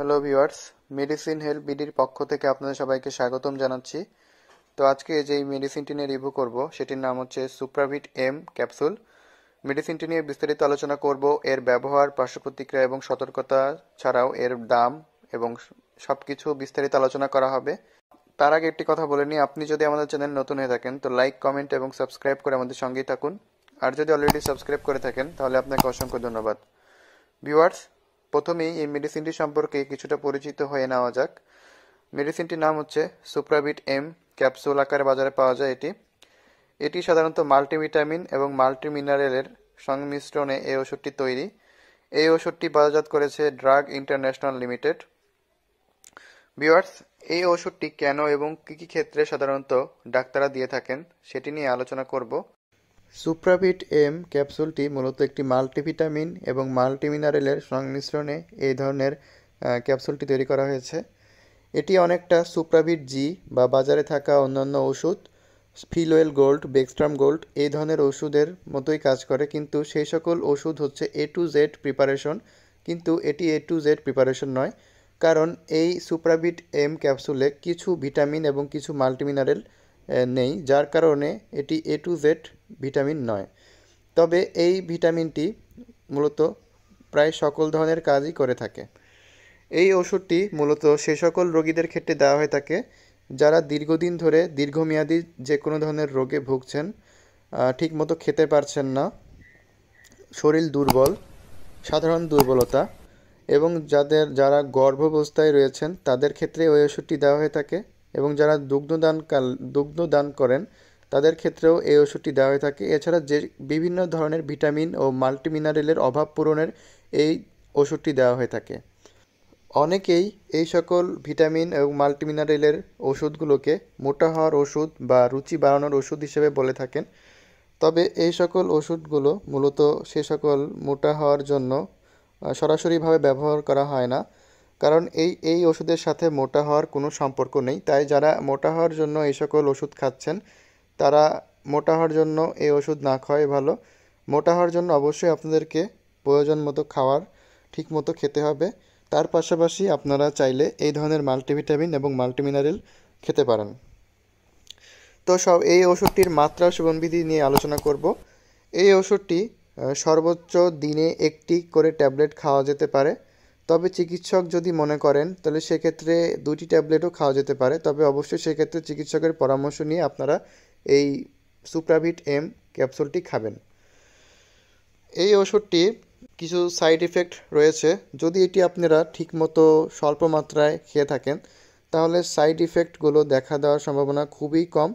hello viewers medicine health বিডির পক্ষ থেকে আপনাদের সবাইকে স্বাগতম জানাচ্ছি তো আজকে যে মেডিসিনটি নিয়ে রিভিউ করব সেটির নাম হচ্ছে সুপ্রাভিট এম ক্যাপসুল মেডিসিনটি নিয়ে বিস্তারিত আলোচনা করব এর ব্যবহার পার্শ্বপ্রতিক্রিয়া এবং সতর্কতা ছাড়াও এর দাম এবং সব কিছু বিস্তারিত আলোচনা করা হবে তার আগে একটি কথা বলে নিই আপনি যদি আমাদের চ্যানেল নতুন হয়ে থাকেন তো লাইক কমেন্ট এবং সাবস্ক্রাইব করে আমাদের সঙ্গেই থাকুন আর যদি অলরেডি সাবস্ক্রাইব করে থাকেন তাহলে আপনাকে অসংখ্য ধন্যবাদ ভিউয়ার্স প্রথমেই এই মেডিসিনটি সম্পর্কে কিছুটা পরিচিত হয়ে নেওয়া যাক মেডিসিনটির নাম হচ্ছে সুপ্রাবিট এম ক্যাপসুল আকারে বাজারে পাওয়া যায় এটি এটি সাধারণত মাল্টিভিটামিন এবং মাল্টিমিনারেলের সংমিশ্রণে এই ওষুধটি তৈরি এই ওষুধটি বাজারজাত করেছে ড্রাগ ইন্টারন্যাশনাল লিমিটেড বিওয়ার্স এই ওষুধটি কেন এবং কী কী ক্ষেত্রে সাধারণত ডাক্তাররা দিয়ে থাকেন সেটি নিয়ে আলোচনা করব সুপ্রাভিট এম ক্যাপসুলটি মূলত একটি মাল্টিভিটামিন এবং মাল্টিমিনারেলের সংমিশ্রণে এই ধরনের ক্যাপসুলটি তৈরি করা হয়েছে এটি অনেকটা সুপ্রাভিট জি বা বাজারে থাকা অন্যান্য ওষুধ ফিলোয়েল গোল্ড বেক্সট্রাম গোল্ড এই ধরনের ওষুধের মতোই কাজ করে কিন্তু সেই সকল ওষুধ হচ্ছে এ টু জেড প্রিপারেশন কিন্তু এটি এ টু জেড প্রিপারেশন নয় কারণ এই সুপ্রাভিট এম ক্যাপসুলে কিছু ভিটামিন এবং কিছু মাল্টিমিনারেল নেই যার কারণে এটি এ টু জেড ভিটামিন নয় তবে এই ভিটামিনটি মূলত প্রায় সকল ধরনের কাজই করে থাকে এই ওষুধটি মূলত সে সকল রোগীদের ক্ষেত্রে দেওয়া হয়ে থাকে যারা দীর্ঘদিন ধরে দীর্ঘমেয়াদী যে কোনো ধরনের রোগে ভুগছেন ঠিকমতো খেতে পারছেন না শরীর দুর্বল সাধারণ দুর্বলতা এবং যাদের যারা গর্ভাবস্থায় রয়েছেন তাদের ক্ষেত্রে ওই ওষুধটি দেওয়া হয়ে থাকে এবং যারা দুগ্ধদান কাল দুগ্ধদান করেন তাদের ক্ষেত্রেও এই ওষুধটি দেওয়া হয়ে থাকে এছাড়া যে বিভিন্ন ধরনের ভিটামিন ও মাল্টিমিনারেলের অভাব পূরণের এই ওষুধটি দেওয়া হয়ে থাকে অনেকেই এই সকল ভিটামিন এবং মাল্টিমিনারেলের ওষুধগুলোকে মোটা হওয়ার ওষুধ বা রুচি বাড়ানোর ওষুধ হিসেবে বলে থাকেন তবে এই সকল ওষুধগুলো মূলত সে সকল মোটা হওয়ার জন্য সরাসরিভাবে ব্যবহার করা হয় না কারণ এই এই ওষুধের সাথে মোটা হওয়ার কোনো সম্পর্ক নেই তাই যারা মোটা হওয়ার জন্য এই সকল ওষুধ খাচ্ছেন তারা মোটা হওয়ার জন্য এই ওষুধ না খাওয়াই ভালো মোটা হওয়ার জন্য অবশ্যই আপনাদেরকে প্রয়োজন মতো খাওয়ার ঠিক মতো খেতে হবে তার পাশাপাশি আপনারা চাইলে এই ধরনের মাল্টিভিটামিন এবং মাল্টিমিনারেল খেতে পারেন তো সব এই ওষুধটির মাত্রা সুগন্ধবিধি নিয়ে আলোচনা করব এই ওষুধটি সর্বোচ্চ দিনে একটি করে ট্যাবলেট খাওয়া যেতে পারে তবে চিকিৎসক যদি মনে করেন তাহলে সেক্ষেত্রে দুটি ট্যাবলেটও খাওয়া যেতে পারে তবে অবশ্যই সেক্ষেত্রে চিকিৎসকের পরামর্শ নিয়ে আপনারা এই সুপ্রাভিট এম ক্যাপসুলটি খাবেন এই ওষুধটি কিছু সাইড ইফেক্ট রয়েছে যদি এটি আপনারা ঠিকমতো স্বল্প মাত্রায় খেয়ে থাকেন তাহলে সাইড ইফেক্টগুলো দেখা দেওয়ার সম্ভাবনা খুবই কম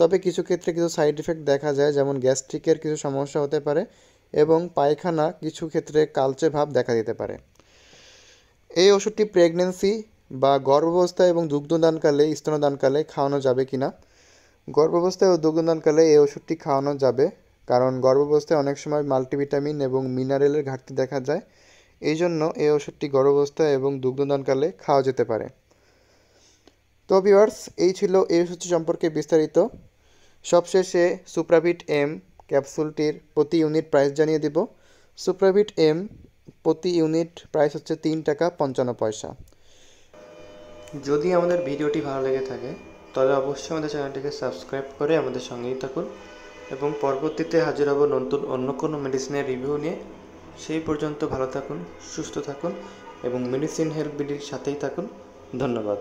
তবে কিছু ক্ষেত্রে কিছু সাইড ইফেক্ট দেখা যায় যেমন গ্যাস্ট্রিকের কিছু সমস্যা হতে পারে এবং পায়খানা কিছু ক্ষেত্রে কালচে ভাব দেখা দিতে পারে এই ওষুধটি প্রেগনেন্সি বা গর্ভাবস্থা এবং দুগ্ধদানকালে স্তনদানকালে খাওয়ানো যাবে কি না গর্ভাবস্থায় ও দুগ্ধদানকালে এই ওষুধটি খাওয়ানো যাবে কারণ গর্ভাবস্থায় অনেক সময় মাল্টিভিটামিন এবং মিনারেলের ঘাটতি দেখা যায় এই জন্য এই ওষুধটি গর্ভাবস্থা এবং দুগ্ধদানকালে খাওয়া যেতে পারে তো ভিওয়ার্স এই ছিল এই ওষুধটি সম্পর্কে বিস্তারিত সবশেষে সুপ্রাভিট এম ক্যাপসুলটির প্রতি ইউনিট প্রাইস জানিয়ে দেব সুপ্রাভিট এম প্রতি ইউনিট প্রাইস হচ্ছে তিন টাকা পঞ্চান্ন পয়সা যদি আমাদের ভিডিওটি ভালো লেগে থাকে তাহলে অবশ্যই আমাদের চ্যানেলটিকে সাবস্ক্রাইব করে আমাদের সঙ্গেই থাকুন এবং পরবর্তীতে হাজির হব নতুন অন্য কোনো মেডিসিনের রিভিউ নিয়ে সেই পর্যন্ত ভালো থাকুন সুস্থ থাকুন এবং মেডিসিন হেল্প বিডির সাথেই থাকুন ধন্যবাদ